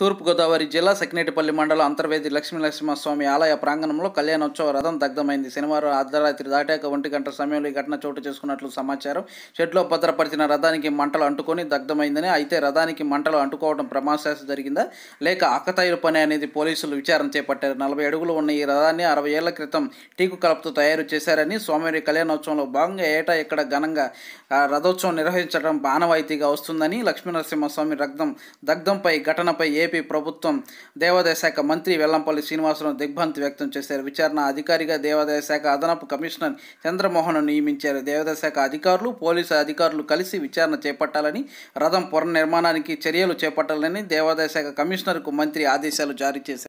తూర్పుగోదావరి జిల్లా సకినేటిపల్లి మండలం అంతర్వేది నరసింహస్వామి ఆలయ ప్రాంగణంలో కళ్యాణోత్సవ రథం దగ్ధమైంది శనివారం అర్ధరాత్రి దాటాక ఒంటి గంట సమయంలో ఈ ఘటన చోటు చేసుకున్నట్లు సమాచారం షెడ్లో భద్రపరిచిన రథానికి మంటలు అంటుకొని దగ్ధమైందని అయితే రథానికి మంటలు అంటుకోవడం ప్రమాశాస్తి జరిగిందా లేక అక్కతాయిలు పని అనేది పోలీసులు విచారణ చేపట్టారు నలభై అడుగులు ఉన్న ఈ రథాన్ని అరవై ఏళ్ల క్రితం టీకు కలపతో తయారు చేశారని స్వామివారి కళ్యాణోత్సవంలో భాగంగా ఏటా ఇక్కడ ఘనంగా రథోత్సవం నిర్వహించడం బాణవాయితీగా వస్తుందని లక్ష్మీనరసింహస్వామి రక్తం దగ్ధంపై ఘటనపై ఏ ఏపీ ప్రభుత్వం దేవాదాయ శాఖ మంత్రి వెల్లంపల్లి శ్రీనివాసరావు దిగ్భ్రాంతి వ్యక్తం చేశారు విచారణ అధికారిగా దేవాదాయ శాఖ అదనపు కమిషనర్ చంద్రమోహన్ను నియమించారు దేవాదాయ శాఖ అధికారులు పోలీసు అధికారులు కలిసి విచారణ చేపట్టాలని రథం పునర్నిర్మాణానికి చర్యలు చేపట్టాలని దేవాదాయ శాఖ కమిషనర్కు మంత్రి ఆదేశాలు జారీ చేశారు